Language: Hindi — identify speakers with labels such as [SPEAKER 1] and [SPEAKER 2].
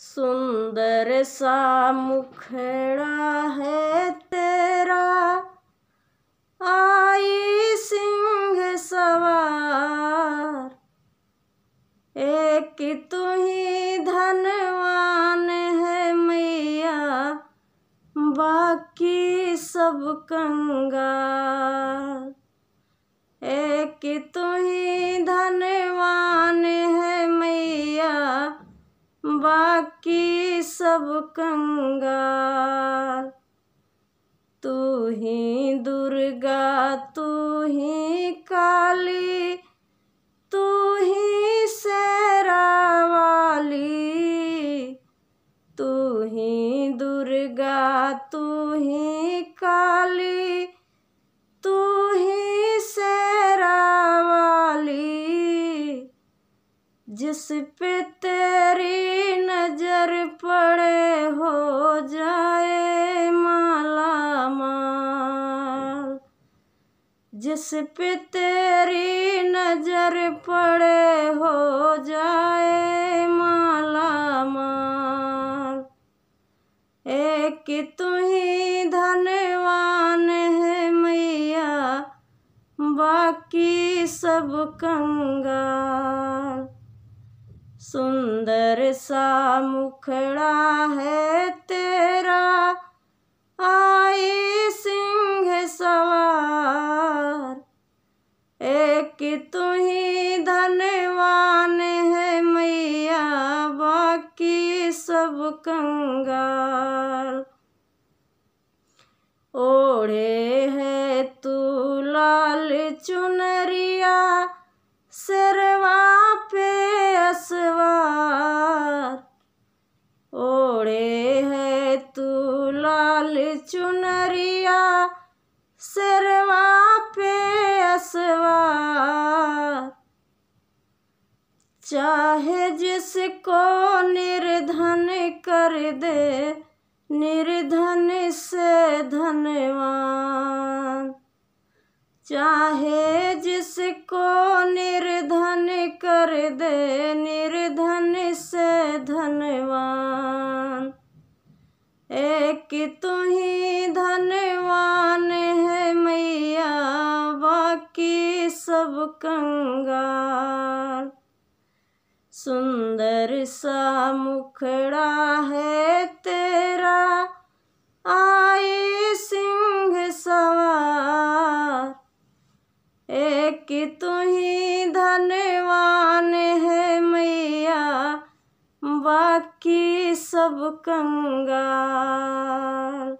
[SPEAKER 1] सुंदर सा मुखड़ा है तेरा आई सिंह सवार एक तू ही धनवान है मैया बाकी सब कंगा एक तू बाकी सब कंगाल तू ही दुर्गा तू ही काली तू ही सहरा वाली तू ही दुर्गा तू ही काली जिस पे तेरी नजर पड़े हो जाए माला माल जिस पे तेरी नजर पड़े हो जाए माला माल एक तू ही धनवान है मैया बाकी सब कंगा सुंदर सा मुखड़ा है तेरा आए सिंह सवार एक तू ही धनवान है मैया बाकी सब कंगाल ओढ़े है तू लाल चुनरिया सर चाहे जिसको निर्धन कर दे निर्धन से धनवान
[SPEAKER 2] चाहे
[SPEAKER 1] जिसको निर्धन कर दे निर्धन से धनवान एक तू ही धनवान है मैया बाकी सब कंगा सुंदर सा मुखड़ा है तेरा आए सिंह सवार एक तू ही धनवान है मैया बाकी सब कंगाल